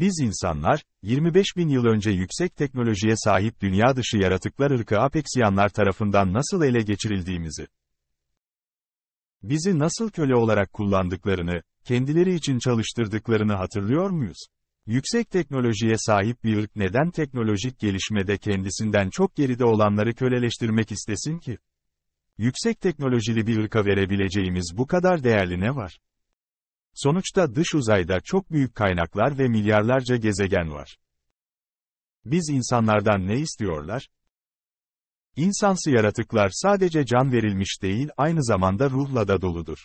Biz insanlar, 25 bin yıl önce yüksek teknolojiye sahip dünya dışı yaratıklar ırkı Apexianlar tarafından nasıl ele geçirildiğimizi, bizi nasıl köle olarak kullandıklarını, kendileri için çalıştırdıklarını hatırlıyor muyuz? Yüksek teknolojiye sahip bir ırk neden teknolojik gelişmede kendisinden çok geride olanları köleleştirmek istesin ki? Yüksek teknolojili bir ırka verebileceğimiz bu kadar değerli ne var? Sonuçta dış uzayda çok büyük kaynaklar ve milyarlarca gezegen var. Biz insanlardan ne istiyorlar? İnsansı yaratıklar sadece can verilmiş değil aynı zamanda ruhla da doludur.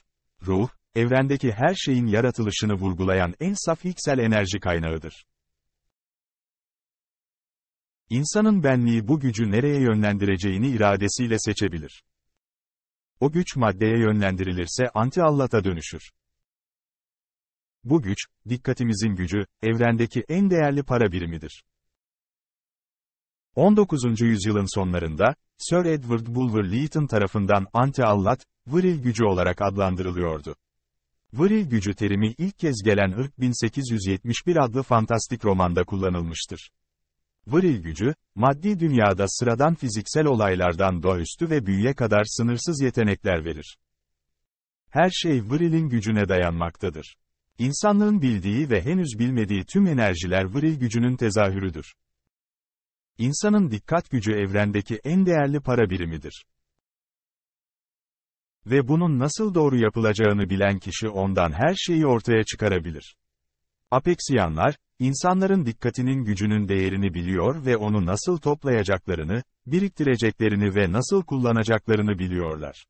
Ruh, evrendeki her şeyin yaratılışını vurgulayan en saf hiksel enerji kaynağıdır. İnsanın benliği bu gücü nereye yönlendireceğini iradesiyle seçebilir. O güç maddeye yönlendirilirse anti-Allah'a dönüşür. Bu güç, dikkatimizin gücü, evrendeki en değerli para birimidir. 19. yüzyılın sonlarında, Sir Edward Bulwer Lytton tarafından anti-allat, Viril gücü olarak adlandırılıyordu. Viril gücü terimi ilk kez gelen ırk 1871 adlı fantastik romanda kullanılmıştır. Viril gücü, maddi dünyada sıradan fiziksel olaylardan doğaüstü ve büyüye kadar sınırsız yetenekler verir. Her şey Viril'in gücüne dayanmaktadır. İnsanlığın bildiği ve henüz bilmediği tüm enerjiler varil gücünün tezahürüdür. İnsanın dikkat gücü evrendeki en değerli para birimidir. Ve bunun nasıl doğru yapılacağını bilen kişi ondan her şeyi ortaya çıkarabilir. Apeksiyanlar, insanların dikkatinin gücünün değerini biliyor ve onu nasıl toplayacaklarını, biriktireceklerini ve nasıl kullanacaklarını biliyorlar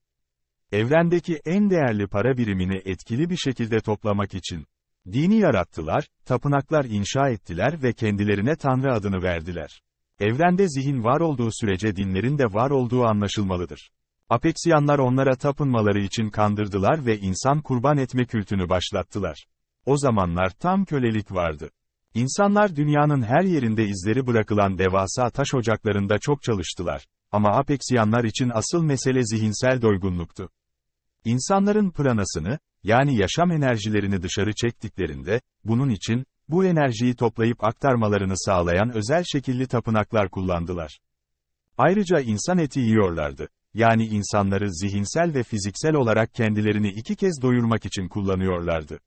evrendeki en değerli para birimini etkili bir şekilde toplamak için dini yarattılar, tapınaklar inşa ettiler ve kendilerine Tanrı adını verdiler. Evrende zihin var olduğu sürece dinlerin de var olduğu anlaşılmalıdır. Apeksiyanlar onlara tapınmaları için kandırdılar ve insan kurban etme kültünü başlattılar. O zamanlar tam kölelik vardı. İnsanlar dünyanın her yerinde izleri bırakılan devasa taş ocaklarında çok çalıştılar. Ama Apeksiyanlar için asıl mesele zihinsel doygunluktu. İnsanların planasını, yani yaşam enerjilerini dışarı çektiklerinde, bunun için, bu enerjiyi toplayıp aktarmalarını sağlayan özel şekilli tapınaklar kullandılar. Ayrıca insan eti yiyorlardı. Yani insanları zihinsel ve fiziksel olarak kendilerini iki kez doyurmak için kullanıyorlardı.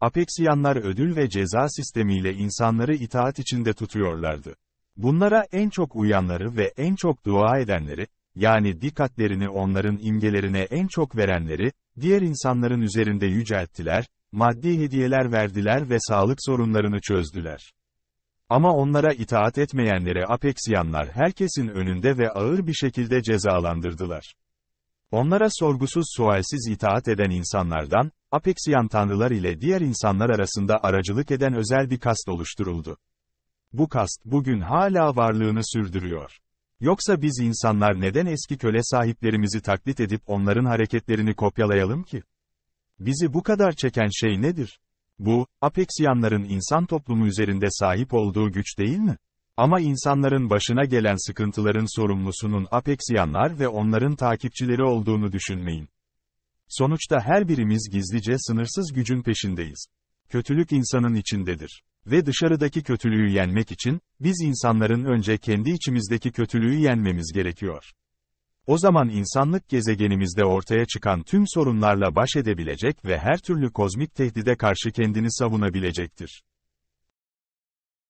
Apeksiyanlar ödül ve ceza sistemiyle insanları itaat içinde tutuyorlardı. Bunlara en çok uyanları ve en çok dua edenleri, yani dikkatlerini onların imgelerine en çok verenleri, diğer insanların üzerinde yücelttiler, maddi hediyeler verdiler ve sağlık sorunlarını çözdüler. Ama onlara itaat etmeyenlere Apeksiyanlar herkesin önünde ve ağır bir şekilde cezalandırdılar. Onlara sorgusuz sualsiz itaat eden insanlardan, Apeksiyan tanrılar ile diğer insanlar arasında aracılık eden özel bir kast oluşturuldu. Bu kast bugün hala varlığını sürdürüyor. Yoksa biz insanlar neden eski köle sahiplerimizi taklit edip onların hareketlerini kopyalayalım ki? Bizi bu kadar çeken şey nedir? Bu, Apeksiyanların insan toplumu üzerinde sahip olduğu güç değil mi? Ama insanların başına gelen sıkıntıların sorumlusunun Apeksiyanlar ve onların takipçileri olduğunu düşünmeyin. Sonuçta her birimiz gizlice sınırsız gücün peşindeyiz. Kötülük insanın içindedir ve dışarıdaki kötülüğü yenmek için, biz insanların önce kendi içimizdeki kötülüğü yenmemiz gerekiyor. O zaman insanlık gezegenimizde ortaya çıkan tüm sorunlarla baş edebilecek ve her türlü kozmik tehdide karşı kendini savunabilecektir.